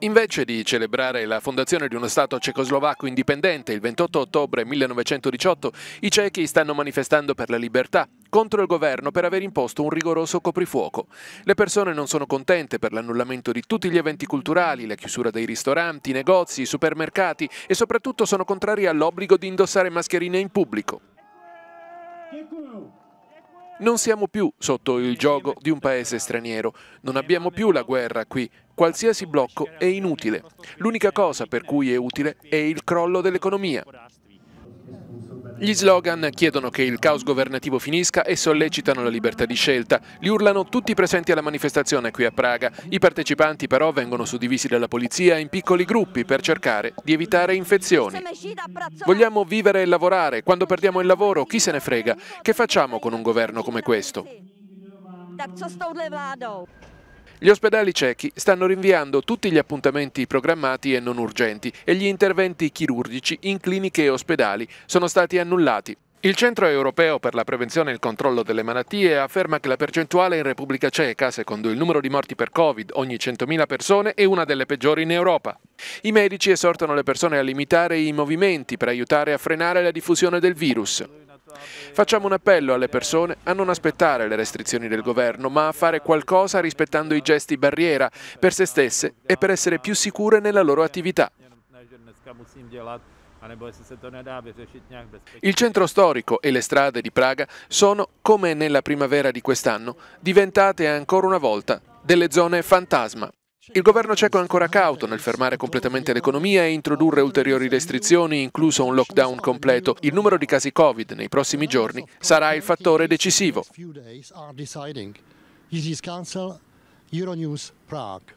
Invece di celebrare la fondazione di uno Stato cecoslovacco indipendente il 28 ottobre 1918, i cechi stanno manifestando per la libertà contro il governo per aver imposto un rigoroso coprifuoco. Le persone non sono contente per l'annullamento di tutti gli eventi culturali, la chiusura dei ristoranti, negozi, supermercati e soprattutto sono contrari all'obbligo di indossare mascherine in pubblico. Non siamo più sotto il gioco di un paese straniero, non abbiamo più la guerra qui, qualsiasi blocco è inutile. L'unica cosa per cui è utile è il crollo dell'economia. Gli slogan chiedono che il caos governativo finisca e sollecitano la libertà di scelta. Li urlano tutti i presenti alla manifestazione qui a Praga. I partecipanti però vengono suddivisi dalla polizia in piccoli gruppi per cercare di evitare infezioni. Vogliamo vivere e lavorare. Quando perdiamo il lavoro, chi se ne frega? Che facciamo con un governo come questo? Gli ospedali cechi stanno rinviando tutti gli appuntamenti programmati e non urgenti e gli interventi chirurgici in cliniche e ospedali sono stati annullati. Il Centro europeo per la prevenzione e il controllo delle malattie afferma che la percentuale in Repubblica Ceca, secondo il numero di morti per Covid ogni 100.000 persone, è una delle peggiori in Europa. I medici esortano le persone a limitare i movimenti per aiutare a frenare la diffusione del virus. Facciamo un appello alle persone a non aspettare le restrizioni del governo, ma a fare qualcosa rispettando i gesti barriera per se stesse e per essere più sicure nella loro attività. Il centro storico e le strade di Praga sono, come nella primavera di quest'anno, diventate ancora una volta delle zone fantasma. Il governo ceco è ancora cauto nel fermare completamente l'economia e introdurre ulteriori restrizioni, incluso un lockdown completo. Il numero di casi Covid nei prossimi giorni sarà il fattore decisivo. Euronews Prague.